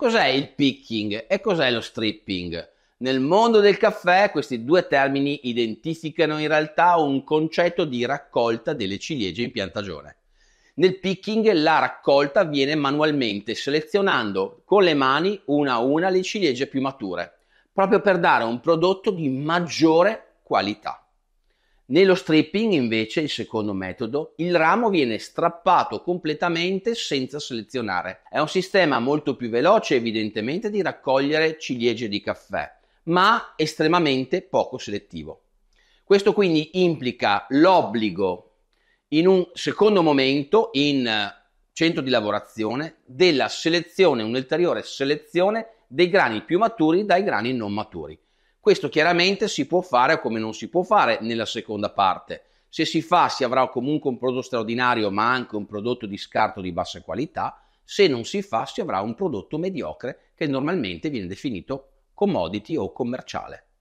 Cos'è il picking e cos'è lo stripping? Nel mondo del caffè questi due termini identificano in realtà un concetto di raccolta delle ciliegie in piantagione. Nel picking la raccolta avviene manualmente selezionando con le mani una a una le ciliegie più mature, proprio per dare un prodotto di maggiore qualità. Nello stripping invece, il secondo metodo, il ramo viene strappato completamente senza selezionare. È un sistema molto più veloce evidentemente di raccogliere ciliegie di caffè, ma estremamente poco selettivo. Questo quindi implica l'obbligo in un secondo momento in eh, centro di lavorazione della selezione, un'ulteriore selezione dei grani più maturi dai grani non maturi. Questo chiaramente si può fare come non si può fare nella seconda parte. Se si fa si avrà comunque un prodotto straordinario ma anche un prodotto di scarto di bassa qualità, se non si fa si avrà un prodotto mediocre che normalmente viene definito commodity o commerciale.